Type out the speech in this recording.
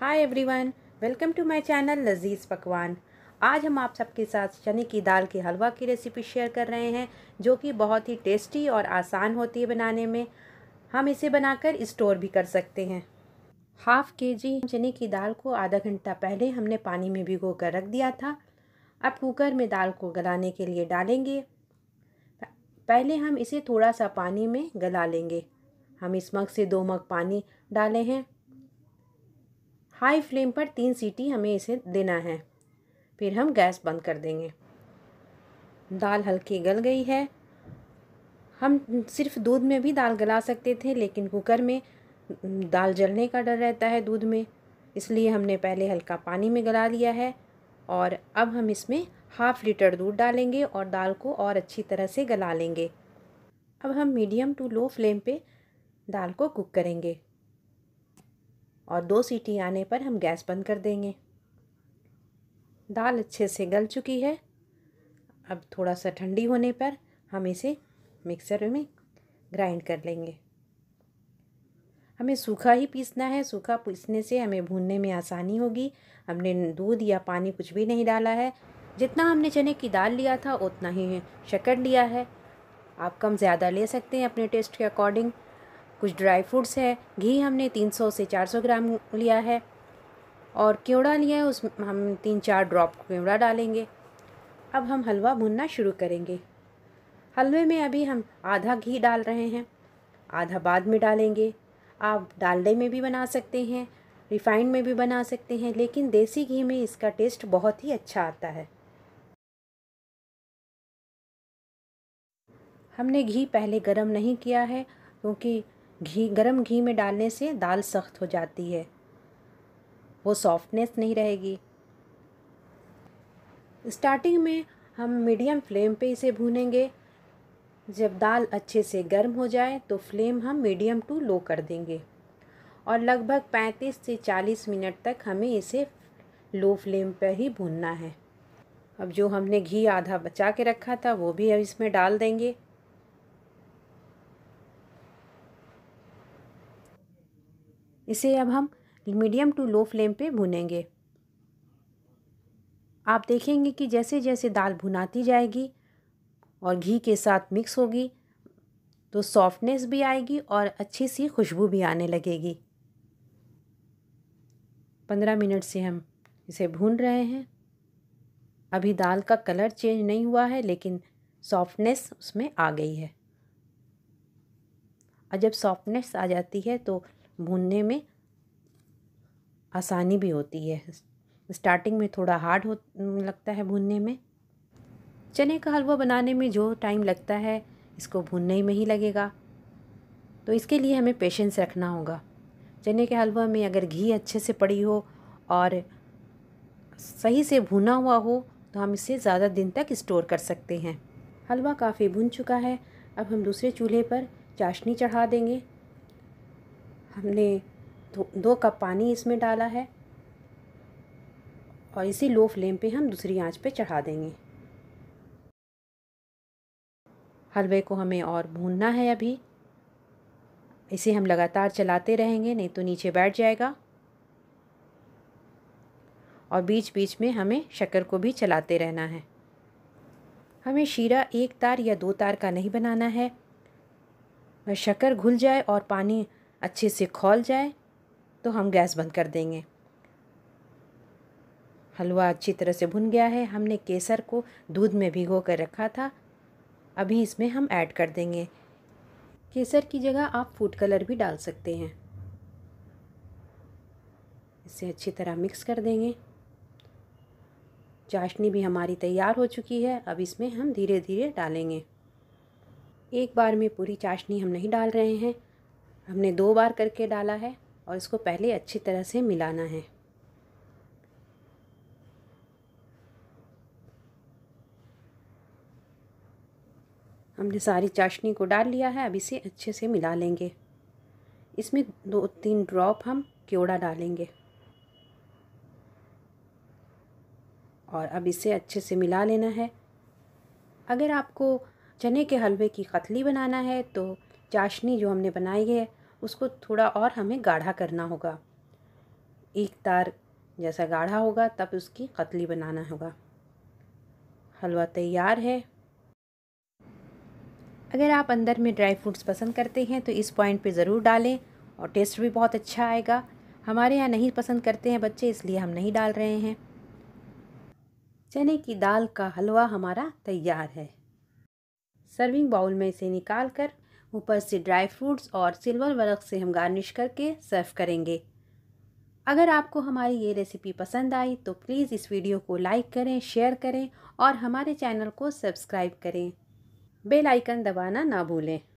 hi everyone welcome to my channel Lazeez Pakwan आज हम आप सबके साथ चने की दाल के हलवा की रेसिपी शेयर कर रहे हैं जो कि बहुत ही टेस्टी और आसान होती है बनाने में हम इसे बनाकर स्टोर भी कर सकते हैं हाफ के जी चने की दाल को आधा घंटा पहले हमने पानी में भिगो कर रख दिया था अब कुकर में दाल को गलाने के लिए डालेंगे पहले हम इसे थोड़ा सा पानी में गला लेंगे हम इस मग से दो मग पानी डाले हैं हाई फ्लेम पर तीन सीटी हमें इसे देना है फिर हम गैस बंद कर देंगे दाल हल्की गल गई है हम सिर्फ दूध में भी दाल गला सकते थे लेकिन कुकर में दाल जलने का डर रहता है दूध में इसलिए हमने पहले हल्का पानी में गला लिया है और अब हम इसमें हाफ़ लीटर दूध डालेंगे और दाल को और अच्छी तरह से गला लेंगे अब हम मीडियम टू लो फ्लेम पे दाल को कुक करेंगे और दो सीटी आने पर हम गैस बंद कर देंगे दाल अच्छे से गल चुकी है अब थोड़ा सा ठंडी होने पर हम इसे मिक्सर में ग्राइंड कर लेंगे हमें सूखा ही पीसना है सूखा पीसने से हमें भूनने में आसानी होगी हमने दूध या पानी कुछ भी नहीं डाला है जितना हमने चने की दाल लिया था उतना ही शक्कर लिया है आप कम ज़्यादा ले सकते हैं अपने टेस्ट के अकॉर्डिंग कुछ ड्राई फ्रूट्स है घी हमने 300 से 400 ग्राम लिया है और केवड़ा लिया है उस हम तीन चार ड्रॉप केवड़ा डालेंगे अब हम हलवा भुनना शुरू करेंगे हलवे में अभी हम आधा घी डाल रहे हैं आधा बाद में डालेंगे आप डालडे में भी बना सकते हैं रिफाइंड में भी बना सकते हैं लेकिन देसी घी में इसका टेस्ट बहुत ही अच्छा आता है हमने घी पहले गरम नहीं किया है क्योंकि घी गरम घी में डालने से दाल सख्त हो जाती है वो सॉफ्टनेस नहीं रहेगी स्टार्टिंग में हम मीडियम फ्लेम पे इसे भूनेंगे जब दाल अच्छे से गर्म हो जाए तो फ्लेम हम मीडियम टू लो कर देंगे और लगभग 35 से 40 मिनट तक हमें इसे लो फ्लेम पर ही भूनना है अब जो हमने घी आधा बचा के रखा था वो भी अब इसमें डाल देंगे इसे अब हम मीडियम टू लो फ्लेम पे भुनेंगे आप देखेंगे कि जैसे जैसे दाल भुनाती जाएगी और घी के साथ मिक्स होगी तो सॉफ्टनेस भी आएगी और अच्छी सी खुशबू भी आने लगेगी पंद्रह मिनट से हम इसे भून रहे हैं अभी दाल का कलर चेंज नहीं हुआ है लेकिन सॉफ्टनेस उसमें आ गई है और जब सॉफ्टनेस आ जाती है तो भूनने में आसानी भी होती है स्टार्टिंग में थोड़ा हार्ड हो लगता है भूनने में चने का हलवा बनाने में जो टाइम लगता है इसको भूनने में ही लगेगा तो इसके लिए हमें पेशेंस रखना होगा चने के हलवा में अगर घी अच्छे से पड़ी हो और सही से भुना हुआ हो तो हम इसे ज़्यादा दिन तक स्टोर कर सकते हैं हलवा काफ़ी भुन चुका है अब हम दूसरे चूल्हे पर चाशनी चढ़ा देंगे हमने दो, दो कप पानी इसमें डाला है और इसी लो फ्लेम पे हम दूसरी आंच पे चढ़ा देंगे हलवे को हमें और भूनना है अभी इसे हम लगातार चलाते रहेंगे नहीं तो नीचे बैठ जाएगा और बीच बीच में हमें शक्कर को भी चलाते रहना है हमें शीरा एक तार या दो तार का नहीं बनाना है वह शक्कर घुल जाए और पानी अच्छे से खोल जाए तो हम गैस बंद कर देंगे हलवा अच्छी तरह से भुन गया है हमने केसर को दूध में भिगो कर रखा था अभी इसमें हम ऐड कर देंगे केसर की जगह आप फूड कलर भी डाल सकते हैं इसे अच्छी तरह मिक्स कर देंगे चाशनी भी हमारी तैयार हो चुकी है अब इसमें हम धीरे धीरे डालेंगे एक बार में पूरी चाशनी हम नहीं डाल रहे हैं हमने दो बार करके डाला है और इसको पहले अच्छी तरह से मिलाना है हमने सारी चाशनी को डाल लिया है अब इसे अच्छे से मिला लेंगे इसमें दो तीन ड्रॉप हम क्योड़ा डालेंगे और अब इसे अच्छे से मिला लेना है अगर आपको चने के हलवे की कतली बनाना है तो चाशनी जो हमने बनाई है उसको थोड़ा और हमें गाढ़ा करना होगा एक तार जैसा गाढ़ा होगा तब उसकी कतली बनाना होगा हलवा तैयार है अगर आप अंदर में ड्राई फ्रूट्स पसंद करते हैं तो इस पॉइंट पे ज़रूर डालें और टेस्ट भी बहुत अच्छा आएगा हमारे यहाँ नहीं पसंद करते हैं बच्चे इसलिए हम नहीं डाल रहे हैं चने की दाल का हलवा हमारा तैयार है सर्विंग बाउल में इसे निकाल कर ऊपर से ड्राई फ्रूट्स और सिल्वर वर्क से हम गार्निश करके सर्व करेंगे अगर आपको हमारी ये रेसिपी पसंद आई तो प्लीज़ इस वीडियो को लाइक करें शेयर करें और हमारे चैनल को सब्सक्राइब करें बेल आइकन दबाना ना भूलें